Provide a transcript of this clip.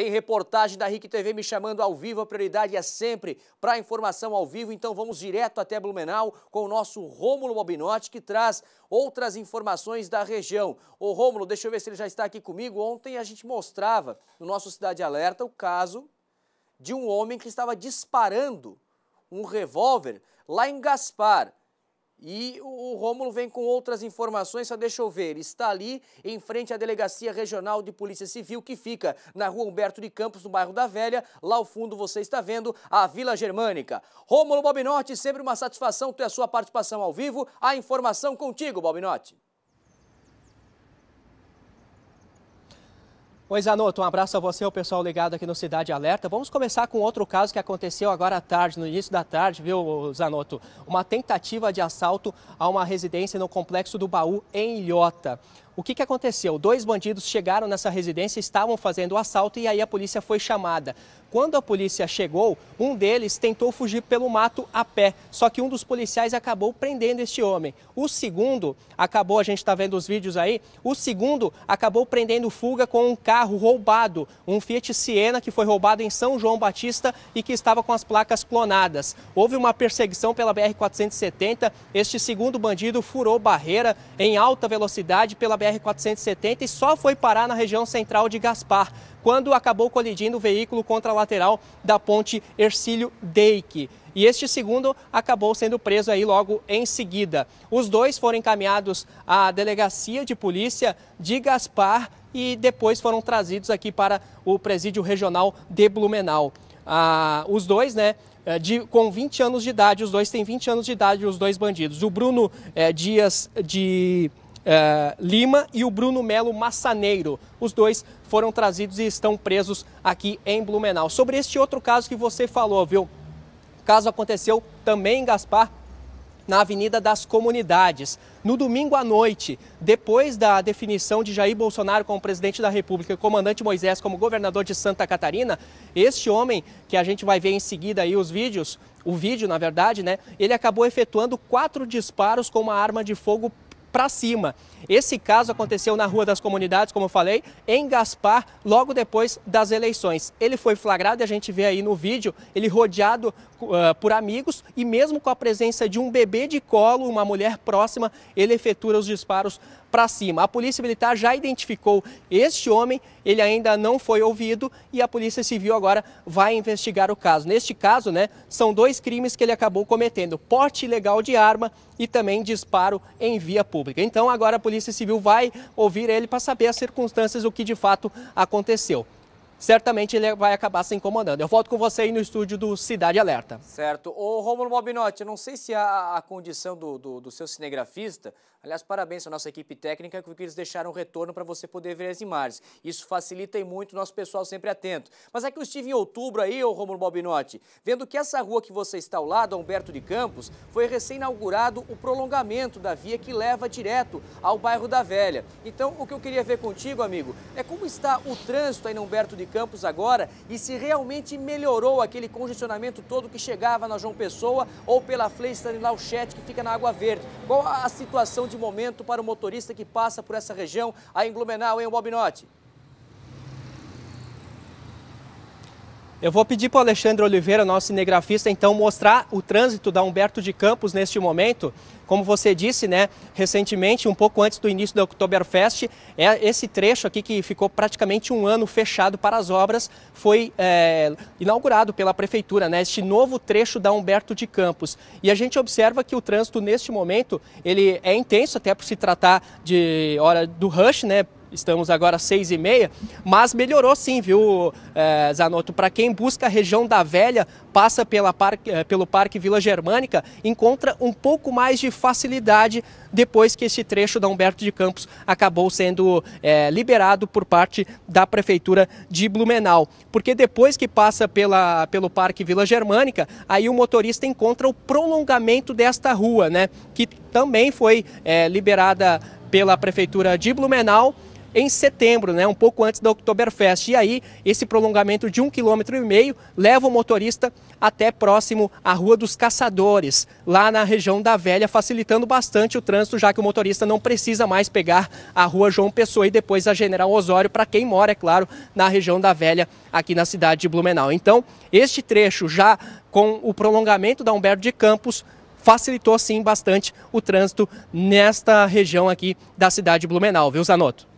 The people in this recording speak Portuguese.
Tem reportagem da RIC TV me chamando ao vivo, a prioridade é sempre para informação ao vivo, então vamos direto até Blumenau com o nosso Rômulo Bobinotti, que traz outras informações da região. Ô Rômulo, deixa eu ver se ele já está aqui comigo. Ontem a gente mostrava no nosso Cidade Alerta o caso de um homem que estava disparando um revólver lá em Gaspar. E o, Rômulo vem com outras informações, só deixa eu ver. Está ali em frente à Delegacia Regional de Polícia Civil, que fica na rua Humberto de Campos, no bairro da Velha. Lá ao fundo você está vendo a Vila Germânica. Rômulo Bobinotti, sempre uma satisfação ter a sua participação ao vivo. A informação contigo, Bobinotti. Oi, Zanotto, um abraço a você, o pessoal ligado aqui no Cidade Alerta. Vamos começar com outro caso que aconteceu agora à tarde, no início da tarde, viu, Zanotto? Uma tentativa de assalto a uma residência no Complexo do Baú, em Ilhota. O que, que aconteceu? Dois bandidos chegaram nessa residência, estavam fazendo o assalto e aí a polícia foi chamada. Quando a polícia chegou, um deles tentou fugir pelo mato a pé, só que um dos policiais acabou prendendo este homem. O segundo acabou, a gente está vendo os vídeos aí, o segundo acabou prendendo fuga com um carro carro roubado, um Fiat Siena que foi roubado em São João Batista e que estava com as placas clonadas. Houve uma perseguição pela BR-470, este segundo bandido furou barreira em alta velocidade pela BR-470 e só foi parar na região central de Gaspar, quando acabou colidindo o veículo contra a lateral da ponte Ercílio Deike. E este segundo acabou sendo preso aí logo em seguida. Os dois foram encaminhados à delegacia de polícia de Gaspar e depois foram trazidos aqui para o presídio regional de Blumenau. Ah, os dois, né? Eh, de, com 20 anos de idade, os dois têm 20 anos de idade, os dois bandidos. O Bruno eh, Dias de eh, Lima e o Bruno Melo Massaneiro. Os dois foram trazidos e estão presos aqui em Blumenau. Sobre este outro caso que você falou, viu? O caso aconteceu também em Gaspar, na Avenida das Comunidades. No domingo à noite, depois da definição de Jair Bolsonaro como presidente da República e comandante Moisés como governador de Santa Catarina, este homem, que a gente vai ver em seguida aí os vídeos, o vídeo, na verdade, né? Ele acabou efetuando quatro disparos com uma arma de fogo para cima. Esse caso aconteceu na Rua das Comunidades, como eu falei, em Gaspar, logo depois das eleições. Ele foi flagrado, a gente vê aí no vídeo, ele rodeado uh, por amigos e mesmo com a presença de um bebê de colo, uma mulher próxima, ele efetua os disparos para cima. A Polícia Militar já identificou este homem, ele ainda não foi ouvido e a Polícia Civil agora vai investigar o caso. Neste caso, né, são dois crimes que ele acabou cometendo: porte ilegal de arma e também disparo em via pública. Então agora a Polícia Civil vai ouvir ele para saber as circunstâncias, o que de fato aconteceu certamente ele vai acabar se incomodando. Eu volto com você aí no estúdio do Cidade Alerta. Certo. Ô, Romulo Bobinotti, eu não sei se a, a condição do, do, do, seu cinegrafista, aliás, parabéns à nossa equipe técnica, porque eles deixaram um retorno para você poder ver as imagens. Isso facilita e muito o nosso pessoal sempre atento. Mas é que eu estive em outubro aí, ô Romulo Bobinotti, vendo que essa rua que você está ao lado, Humberto de Campos, foi recém-inaugurado o prolongamento da via que leva direto ao bairro da Velha. Então, o que eu queria ver contigo, amigo, é como está o trânsito aí no Humberto de Campos agora e se realmente melhorou aquele congestionamento todo que chegava na João Pessoa ou pela Flei Stanilau Chet, que fica na Água Verde. Qual a situação de momento para o motorista que passa por essa região aí em Blumenau, hein, Bobinotti? Eu vou pedir para o Alexandre Oliveira, nosso cinegrafista, então mostrar o trânsito da Humberto de Campos neste momento. Como você disse, né, recentemente, um pouco antes do início da Oktoberfest, é esse trecho aqui que ficou praticamente um ano fechado para as obras foi é, inaugurado pela prefeitura, né, este novo trecho da Humberto de Campos. E a gente observa que o trânsito neste momento ele é intenso, até por se tratar de hora do rush, né, estamos agora às seis e meia, mas melhorou sim, viu, é, Zanotto? Para quem busca a região da Velha, passa pela parque, eh, pelo Parque Vila Germânica, encontra um pouco mais de facilidade depois que esse trecho da Humberto de Campos acabou sendo é, liberado por parte da Prefeitura de Blumenau. Porque depois que passa pela, pelo Parque Vila Germânica, aí o motorista encontra o prolongamento desta rua, né? Que também foi é, liberada pela Prefeitura de Blumenau em setembro, né, um pouco antes da Oktoberfest. E aí, esse prolongamento de um quilômetro e meio leva o motorista até próximo à Rua dos Caçadores, lá na região da Velha, facilitando bastante o trânsito, já que o motorista não precisa mais pegar a Rua João Pessoa e depois a General Osório, para quem mora, é claro, na região da Velha, aqui na cidade de Blumenau. Então, este trecho já com o prolongamento da Humberto de Campos, facilitou sim bastante o trânsito nesta região aqui da cidade de Blumenau, viu, Zanotto?